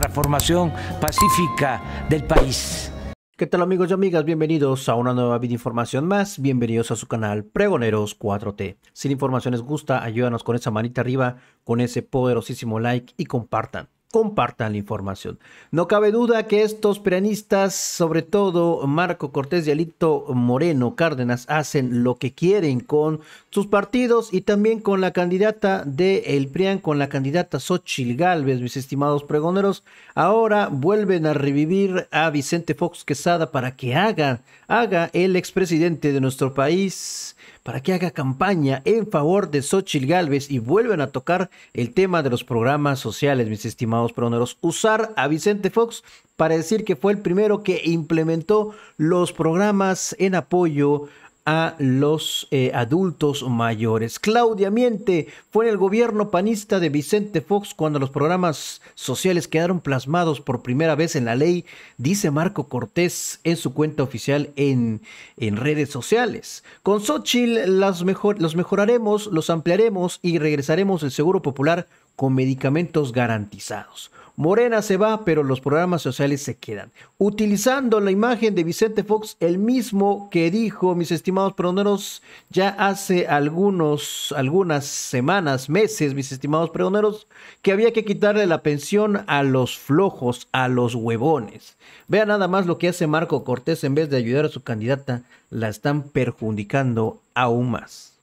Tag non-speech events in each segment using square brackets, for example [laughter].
transformación pacífica del país. ¿Qué tal amigos y amigas? Bienvenidos a una nueva información más. Bienvenidos a su canal Pregoneros 4T. Si la información les gusta, ayúdanos con esa manita arriba, con ese poderosísimo like y compartan compartan la información. No cabe duda que estos prianistas, sobre todo Marco Cortés y Alito Moreno Cárdenas, hacen lo que quieren con sus partidos y también con la candidata de El PRIAN, con la candidata Xochil Gálvez, mis estimados pregoneros. Ahora vuelven a revivir a Vicente Fox Quesada para que haga, haga el expresidente de nuestro país para que haga campaña en favor de Xochitl Galvez y vuelven a tocar el tema de los programas sociales, mis estimados peroneros. Usar a Vicente Fox para decir que fue el primero que implementó los programas en apoyo a los eh, adultos mayores. Claudia Miente fue en el gobierno panista de Vicente Fox cuando los programas sociales quedaron plasmados por primera vez en la ley, dice Marco Cortés en su cuenta oficial en, en redes sociales. Con Xochitl mejor, los mejoraremos, los ampliaremos y regresaremos el Seguro Popular con medicamentos garantizados. Morena se va, pero los programas sociales se quedan. Utilizando la imagen de Vicente Fox, el mismo que dijo, mis estimados pregoneros, ya hace algunos, algunas semanas, meses, mis estimados pregoneros, que había que quitarle la pensión a los flojos, a los huevones. Vea nada más lo que hace Marco Cortés en vez de ayudar a su candidata, la están perjudicando aún más.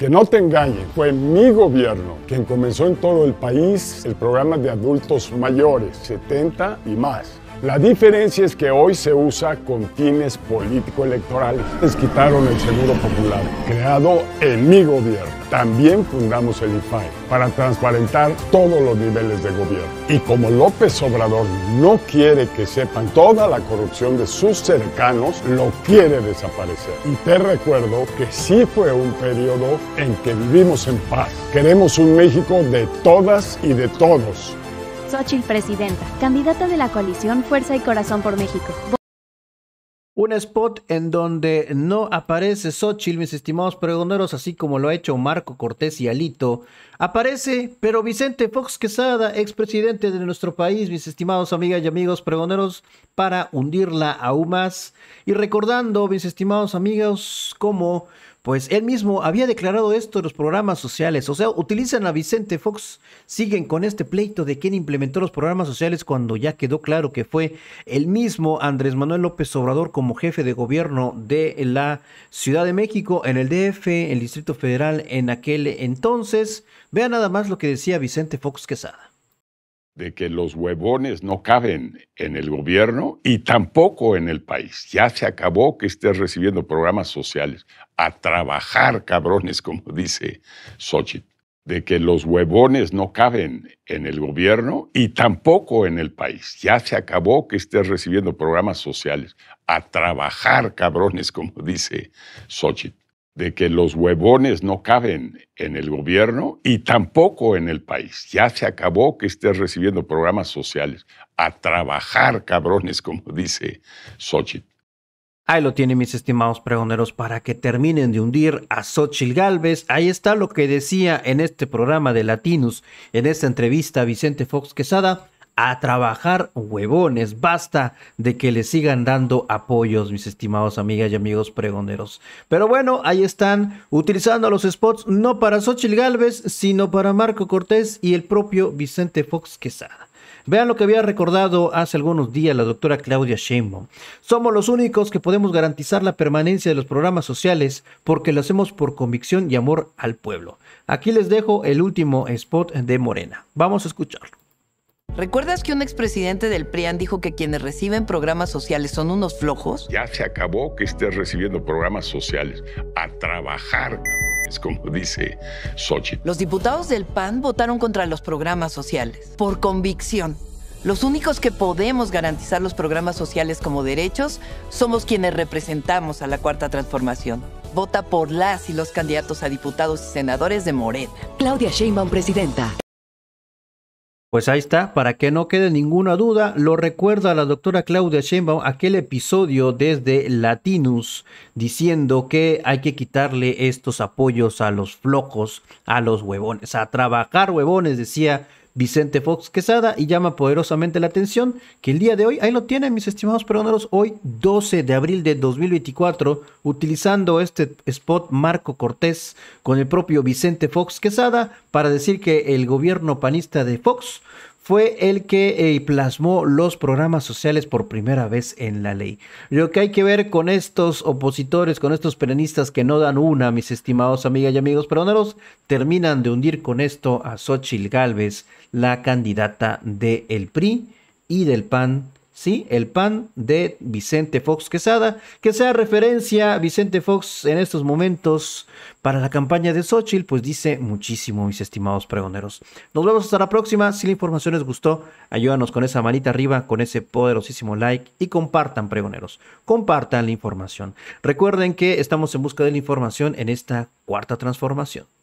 Que no te engañen, fue mi gobierno quien comenzó en todo el país el programa de adultos mayores, 70 y más la diferencia es que hoy se usa con fines político-electorales. Les quitaron el Seguro Popular, creado en mi gobierno. También fundamos el IFAI e para transparentar todos los niveles de gobierno. Y como López Obrador no quiere que sepan toda la corrupción de sus cercanos, lo quiere desaparecer. Y te recuerdo que sí fue un periodo en que vivimos en paz. Queremos un México de todas y de todos Xochitl Presidenta, candidata de la coalición Fuerza y Corazón por México. Un spot en donde no aparece Xochitl, mis estimados pregoneros, así como lo ha hecho Marco Cortés y Alito. Aparece, pero Vicente Fox Quesada, expresidente de nuestro país, mis estimados amigas y amigos pregoneros, para hundirla aún más. Y recordando, mis estimados amigos, como pues él mismo había declarado esto en los programas sociales. O sea, utilizan a Vicente Fox, siguen con este pleito de quién implementó los programas sociales cuando ya quedó claro que fue el mismo Andrés Manuel López Obrador como jefe de gobierno de la Ciudad de México, en el DF, en el Distrito Federal, en aquel entonces. Vean nada más lo que decía Vicente Fox Quesada de que los huevones no caben en el gobierno y tampoco en el país. Ya se acabó que estés recibiendo programas sociales. A trabajar, cabrones, [laughs] como dice Xochitl. De que los huevones no caben en el gobierno y tampoco en el país. Ya se acabó que estés recibiendo programas sociales. A trabajar, cabrones, [laughs] como dice Xochitl de que los huevones no caben en el gobierno y tampoco en el país. Ya se acabó que estés recibiendo programas sociales. A trabajar, cabrones, como dice Xochitl. Ahí lo tienen mis estimados pregoneros para que terminen de hundir a Xochitl Galvez. Ahí está lo que decía en este programa de Latinos, en esta entrevista a Vicente Fox Quesada a trabajar huevones. Basta de que le sigan dando apoyos, mis estimados amigas y amigos pregoneros. Pero bueno, ahí están utilizando los spots no para Xochitl Galvez, sino para Marco Cortés y el propio Vicente Fox Quesada. Vean lo que había recordado hace algunos días la doctora Claudia Sheinbaum. Somos los únicos que podemos garantizar la permanencia de los programas sociales porque lo hacemos por convicción y amor al pueblo. Aquí les dejo el último spot de Morena. Vamos a escucharlo. ¿Recuerdas que un expresidente del PRIAN dijo que quienes reciben programas sociales son unos flojos? Ya se acabó que estés recibiendo programas sociales. A trabajar, es como dice Sochi. Los diputados del PAN votaron contra los programas sociales, por convicción. Los únicos que podemos garantizar los programas sociales como derechos somos quienes representamos a la Cuarta Transformación. Vota por las y los candidatos a diputados y senadores de Morena. Claudia Sheinbaum, presidenta. Pues ahí está, para que no quede ninguna duda, lo recuerda la doctora Claudia Sheinbaum aquel episodio desde Latinus diciendo que hay que quitarle estos apoyos a los flocos, a los huevones, a trabajar huevones, decía Vicente Fox Quesada y llama poderosamente la atención que el día de hoy, ahí lo tienen mis estimados peroneros, hoy 12 de abril de 2024, utilizando este spot Marco Cortés con el propio Vicente Fox Quesada para decir que el gobierno panista de Fox fue el que eh, plasmó los programas sociales por primera vez en la ley. Lo que hay que ver con estos opositores, con estos peronistas que no dan una, mis estimados amigas y amigos peroneros, terminan de hundir con esto a Xochil Gálvez, la candidata del PRI y del PAN ¿sí? El pan de Vicente Fox Quesada, que sea referencia a Vicente Fox en estos momentos para la campaña de Xochitl, pues dice muchísimo, mis estimados pregoneros. Nos vemos hasta la próxima. Si la información les gustó, ayúdanos con esa manita arriba, con ese poderosísimo like y compartan, pregoneros. Compartan la información. Recuerden que estamos en busca de la información en esta cuarta transformación.